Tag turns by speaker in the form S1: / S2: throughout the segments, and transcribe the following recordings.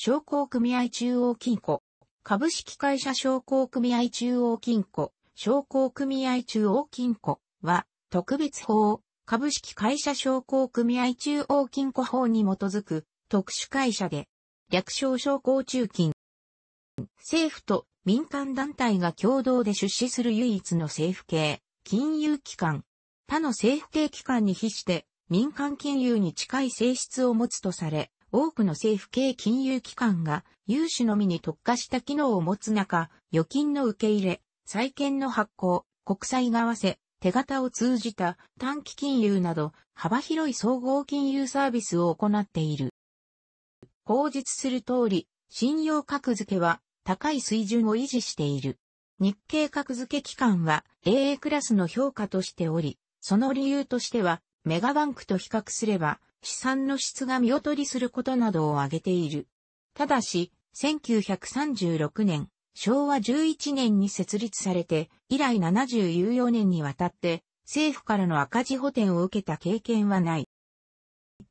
S1: 商工組合中央金庫、株式会社商工組合中央金庫、商工組合中央金庫は、特別法、株式会社商工組合中央金庫法に基づく特殊会社で、略称商工中金。政府と民間団体が共同で出資する唯一の政府系、金融機関。他の政府系機関に比して、民間金融に近い性質を持つとされ、多くの政府系金融機関が融資のみに特化した機能を持つ中、預金の受け入れ、債券の発行、国債合わせ、手形を通じた短期金融など幅広い総合金融サービスを行っている。口述する通り、信用格付けは高い水準を維持している。日経格付け機関は AA クラスの評価としており、その理由としてはメガバンクと比較すれば、資産の質が見劣りすることなどを挙げている。ただし、1936年、昭和11年に設立されて、以来74年にわたって、政府からの赤字補填を受けた経験はない。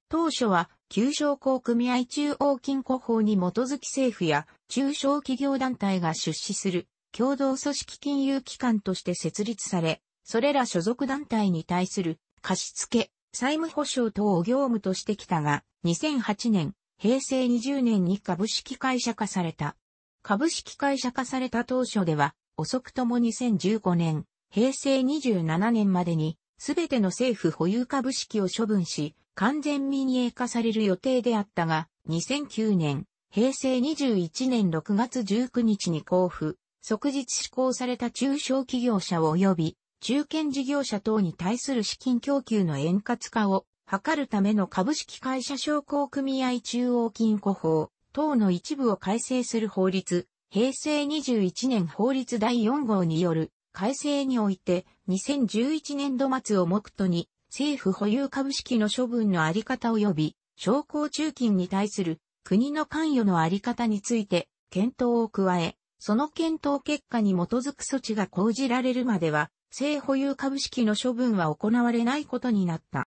S1: 当初は、旧商工組合中央金庫法に基づき政府や中小企業団体が出資する共同組織金融機関として設立され、それら所属団体に対する貸付、債務保証等を業務としてきたが、2008年、平成20年に株式会社化された。株式会社化された当初では、遅くとも2015年、平成27年までに、すべての政府保有株式を処分し、完全民営化される予定であったが、2009年、平成21年6月19日に交付、即日施行された中小企業者及び中堅事業者等に対する資金供給の円滑化を図るための株式会社商工組合中央金庫法等の一部を改正する法律、平成21年法律第4号による改正において2011年度末を目途に政府保有株式の処分のあり方及び商工中金に対する国の関与のあり方について検討を加え、その検討結果に基づく措置が講じられるまでは性保有株式の処分は行われないことになった。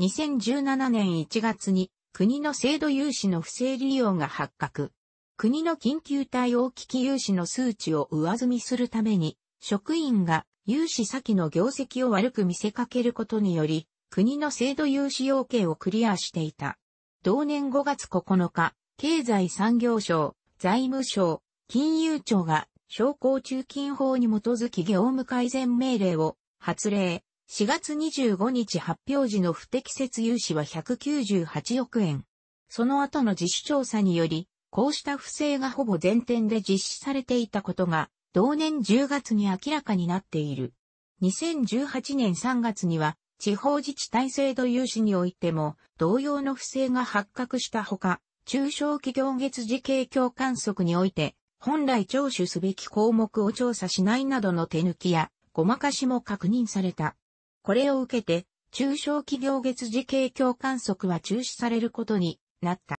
S1: 2017年1月に国の制度融資の不正利用が発覚。国の緊急対応危機融資の数値を上積みするために、職員が融資先の業績を悪く見せかけることにより、国の制度融資要件をクリアしていた。同年5月9日、経済産業省、財務省、金融庁が商工中金法に基づき業務改善命令を発令。4月25日発表時の不適切融資は198億円。その後の自主調査により、こうした不正がほぼ全店で実施されていたことが、同年10月に明らかになっている。2018年3月には、地方自治体制度融資においても、同様の不正が発覚したほか、中小企業月次景況観測において、本来聴取すべき項目を調査しないなどの手抜きや、ごまかしも確認された。これを受けて、中小企業月次景況観測は中止されることになった。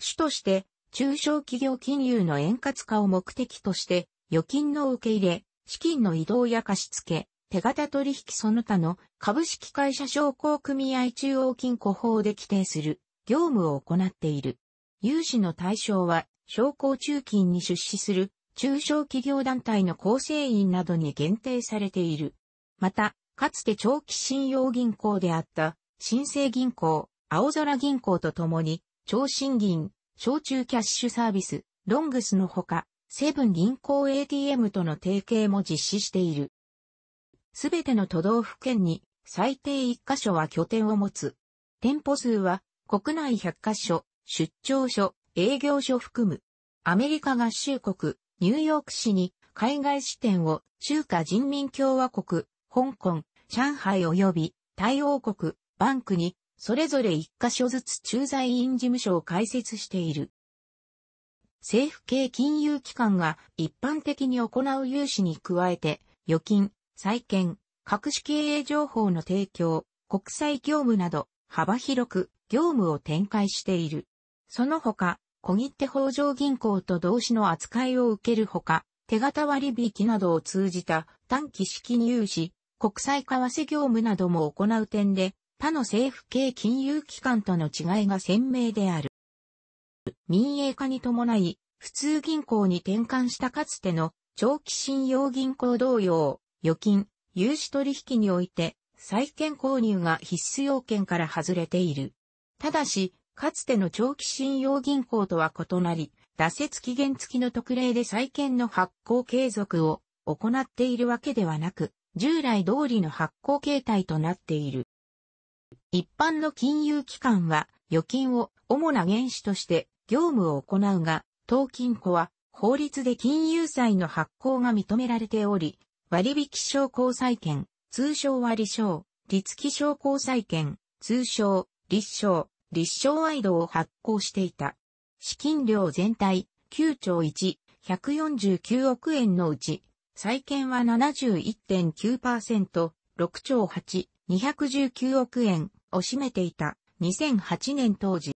S1: 主として、中小企業金融の円滑化を目的として、預金の受け入れ、資金の移動や貸付、手形取引その他の株式会社商工組合中央金庫法で規定する業務を行っている。融資の対象は商工中金に出資する中小企業団体の構成員などに限定されている。また、かつて長期信用銀行であった新生銀行、青空銀行とともに、超新銀、小中キャッシュサービス、ロングスのほか、セブン銀行 ATM との提携も実施している。すべての都道府県に最低1カ所は拠点を持つ。店舗数は国内100カ所、出張所、営業所含む、アメリカ合衆国、ニューヨーク市に海外支店を中華人民共和国、香港、上海及び対応国、バンクにそれぞれ一箇所ずつ駐在員事務所を開設している。政府系金融機関が一般的に行う融資に加えて、預金、債券、各種経営情報の提供、国際業務など幅広く業務を展開している。その他、小切手法上銀行と同士の扱いを受けるほか、手形割引などを通じた短期資金融資、国際為替業務なども行う点で、他の政府系金融機関との違いが鮮明である。民営化に伴い、普通銀行に転換したかつての長期信用銀行同様、預金、融資取引において、債券購入が必須要件から外れている。ただし、かつての長期信用銀行とは異なり、打設期限付きの特例で債券の発行継続を行っているわけではなく、従来通りの発行形態となっている。一般の金融機関は預金を主な原資として業務を行うが、当金庫は法律で金融債の発行が認められており、割引証工債券、通称割証、立機証工債券、通称、立証、立証ワイドを発行していた。資金量全体9兆1、149億円のうち、債券は71.9%、6兆8、219億円を占めていた2008年当時。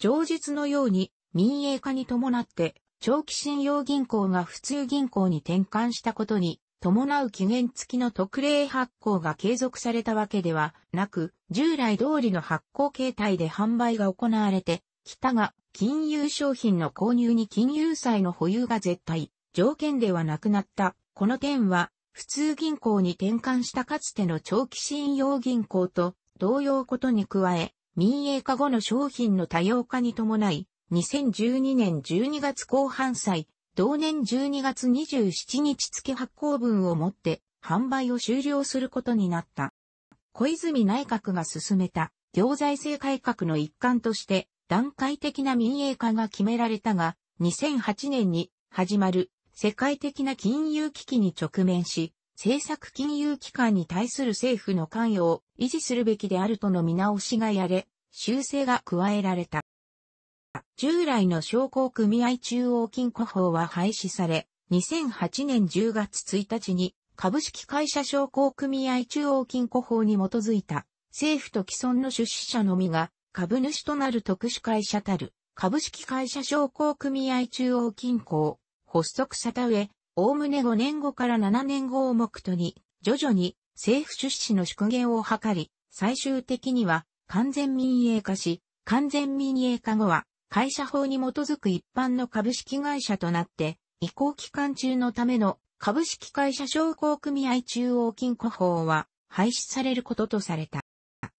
S1: 上述のように民営化に伴って長期信用銀行が普通銀行に転換したことに伴う期限付きの特例発行が継続されたわけではなく、従来通りの発行形態で販売が行われて、きたが、金融商品の購入に金融債の保有が絶対、条件ではなくなった。この点は、普通銀行に転換したかつての長期信用銀行と同様ことに加え、民営化後の商品の多様化に伴い、2012年12月後半歳、同年12月27日付発行分をもって販売を終了することになった。小泉内閣が進めた行財政改革の一環として段階的な民営化が決められたが、2008年に始まる世界的な金融危機に直面し、政策金融機関に対する政府の関与を維持するべきであるとの見直しがやれ、修正が加えられた。従来の商工組合中央金庫法は廃止され、2008年10月1日に株式会社商工組合中央金庫法に基づいた政府と既存の出資者のみが株主となる特殊会社たる株式会社商工組合中央金庫を発足した上、おおむね5年後から7年後を目途に徐々に政府出資の縮減を図り、最終的には完全民営化し、完全民営化後は会社法に基づく一般の株式会社となって、移行期間中のための株式会社商工組合中央金庫法は廃止されることとされた。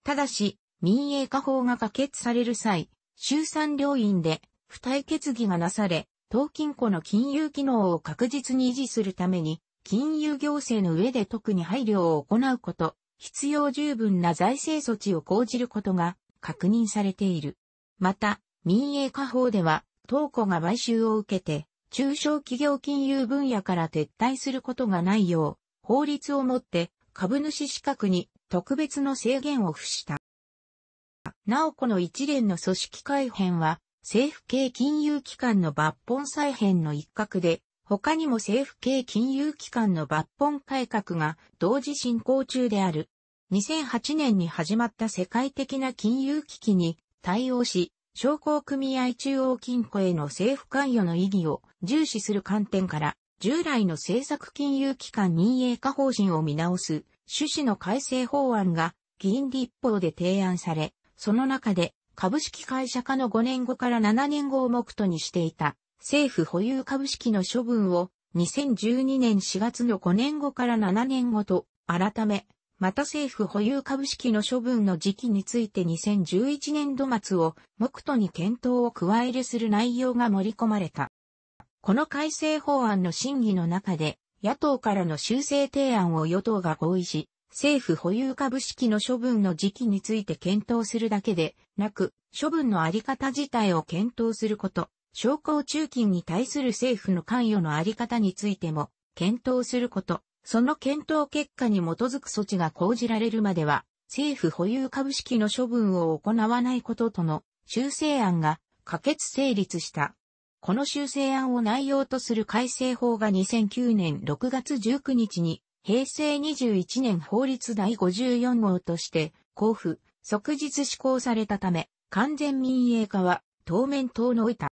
S1: ただし、民営化法が可決される際、衆参両院で付帯決議がなされ、当金庫の金融機能を確実に維持するために、金融行政の上で特に配慮を行うこと、必要十分な財政措置を講じることが確認されている。また、民営化法では、東庫が買収を受けて、中小企業金融分野から撤退することがないよう、法律をもって株主資格に特別の制限を付した。なおこの一連の組織改編は、政府系金融機関の抜本再編の一角で、他にも政府系金融機関の抜本改革が同時進行中である。2008年に始まった世界的な金融危機に対応し、商工組合中央金庫への政府関与の意義を重視する観点から、従来の政策金融機関民営化方針を見直す趣旨の改正法案が議員立法で提案され、その中で株式会社化の5年後から7年後を目途にしていた政府保有株式の処分を2012年4月の5年後から7年後と改めまた政府保有株式の処分の時期について2011年度末を目途に検討を加えるする内容が盛り込まれた。この改正法案の審議の中で、野党からの修正提案を与党が合意し、政府保有株式の処分の時期について検討するだけでなく、処分のあり方自体を検討すること、商工中金に対する政府の関与のあり方についても検討すること、その検討結果に基づく措置が講じられるまでは、政府保有株式の処分を行わないこととの修正案が可決成立した。この修正案を内容とする改正法が2009年6月19日に平成21年法律第54号として交付、即日施行されたため、完全民営化は当面遠のいた。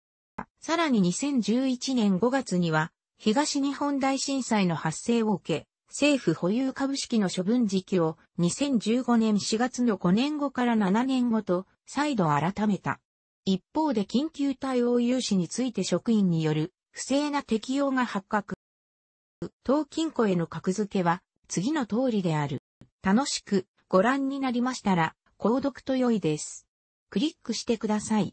S1: さらに2011年5月には東日本大震災の発生を受け、政府保有株式の処分時期を2015年4月の5年後から7年後と再度改めた。一方で緊急対応融資について職員による不正な適用が発覚。当金庫への格付けは次の通りである。楽しくご覧になりましたら、購読と良いです。クリックしてください。